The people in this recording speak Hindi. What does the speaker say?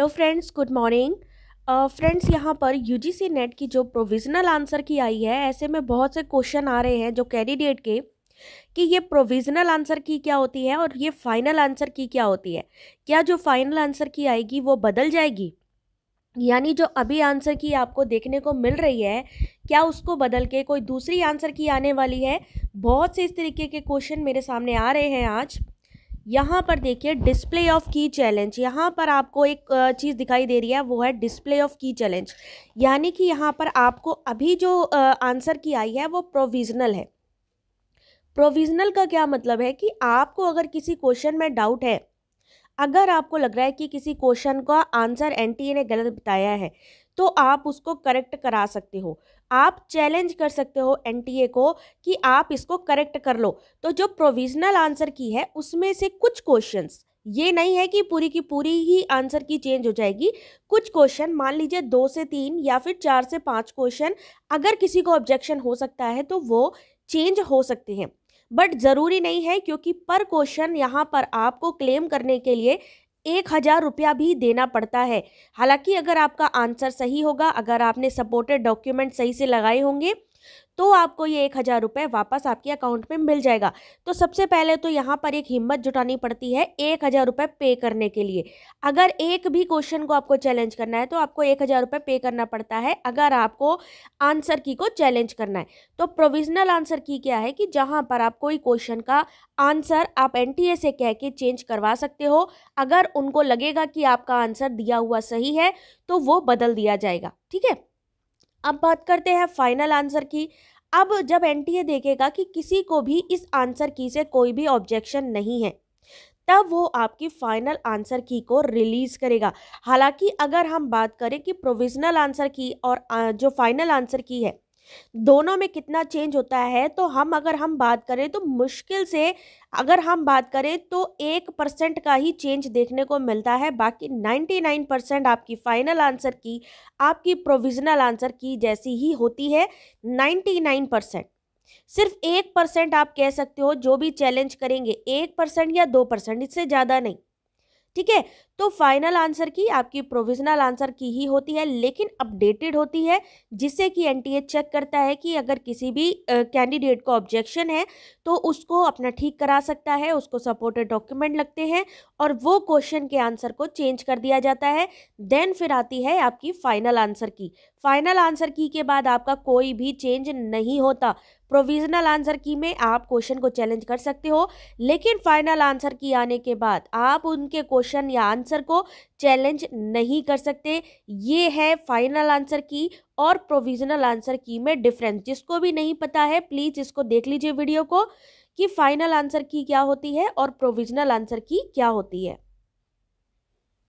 hello friends good morning friends यहाँ पर यूजीसी नेट की जो प्रोविज़नल आंसर की आई है ऐसे में बहुत से क्वेश्चन आ रहे हैं जो कैंडिडेट के कि ये प्रोविज़नल आंसर की क्या होती है और ये फाइनल आंसर की क्या होती है क्या जो फाइनल आंसर की आएगी वो बदल जाएगी यानी जो अभी आंसर की आपको देखने को मिल रही है क्या उसको बदल के कोई दूसरी आंसर की आने वाली है बहुत से इस तरीके के क्वेश्चन मेरे सामने आ रहे हैं आज यहाँ पर देखिए डिस्प्ले ऑफ की चैलेंज यहाँ पर आपको एक चीज़ दिखाई दे रही है वो है डिस्प्ले ऑफ की चैलेंज यानी कि यहाँ पर आपको अभी जो आंसर की आई है वो प्रोविजनल है प्रोविजनल का क्या मतलब है कि आपको अगर किसी क्वेश्चन में डाउट है अगर आपको लग रहा है कि किसी क्वेश्चन का आंसर एन ने गलत बताया है तो आप उसको करेक्ट करा सकते हो आप चैलेंज कर सकते हो एनटीए को कि आप इसको करेक्ट कर लो तो जो प्रोविजनल आंसर की है उसमें से कुछ क्वेश्चंस ये नहीं है कि पूरी की पूरी ही आंसर की चेंज हो जाएगी कुछ क्वेश्चन मान लीजिए दो से तीन या फिर चार से पाँच क्वेश्चन अगर किसी को ऑब्जेक्शन हो सकता है तो वो चेंज हो सकते हैं बट ज़रूरी नहीं है क्योंकि पर क्वेश्चन यहाँ पर आपको क्लेम करने के लिए एक हज़ार रुपया भी देना पड़ता है हालांकि अगर आपका आंसर सही होगा अगर आपने सपोर्टेड डॉक्यूमेंट सही से लगाए होंगे तो आपको ये एक हज़ार रुपये वापस आपके अकाउंट में मिल जाएगा तो सबसे पहले तो यहाँ पर एक हिम्मत जुटानी पड़ती है एक हज़ार रुपये पे करने के लिए अगर एक भी क्वेश्चन को आपको चैलेंज करना है तो आपको एक हज़ार रुपये पे करना पड़ता है अगर आपको आंसर की को चैलेंज करना है तो प्रोविजनल आंसर की क्या है कि जहाँ पर आप कोई क्वेश्चन का आंसर आप एन से कह के चेंज करवा सकते हो अगर उनको लगेगा कि आपका आंसर दिया हुआ सही है तो वो बदल दिया जाएगा ठीक है अब बात करते हैं फाइनल आंसर की अब जब एनटीए देखेगा कि किसी को भी इस आंसर की से कोई भी ऑब्जेक्शन नहीं है तब वो आपकी फाइनल आंसर की को रिलीज़ करेगा हालांकि अगर हम बात करें कि प्रोविजनल आंसर की और जो फाइनल आंसर की है दोनों में कितना चेंज होता है तो हम अगर हम बात करें तो मुश्किल से अगर हम बात करें तो एक परसेंट का ही चेंज देखने को मिलता है बाकी नाइन्टी नाइन परसेंट आपकी फाइनल आंसर की आपकी प्रोविजनल आंसर की जैसी ही होती है नाइन्टी नाइन परसेंट सिर्फ एक परसेंट आप कह सकते हो जो भी चैलेंज करेंगे एक परसेंट या दो परसेंट इससे ज़्यादा नहीं ठीक है तो फाइनल आंसर की आपकी प्रोविजनल आंसर की ही होती है लेकिन अपडेटेड होती है जिससे कि एनटीए चेक करता है कि अगर किसी भी कैंडिडेट को ऑब्जेक्शन है तो उसको अपना ठीक करा सकता है उसको सपोर्टेड डॉक्यूमेंट लगते हैं और वो क्वेश्चन के आंसर को चेंज कर दिया जाता है देन फिर आती है आपकी फाइनल आंसर की फाइनल आंसर की के बाद आपका कोई भी चेंज नहीं होता प्रोविजनल आंसर की में आप क्वेश्चन को चैलेंज कर सकते हो लेकिन फाइनल आंसर की आने के बाद आप उनके क्वेश्चन या आंसर को चैलेंज नहीं कर सकते ये है फाइनल आंसर की और प्रोविजनल आंसर की में डिफरेंस जिसको भी नहीं पता है प्लीज़ इसको देख लीजिए वीडियो को कि फाइनल आंसर की क्या होती है और प्रोविजनल आंसर की क्या होती है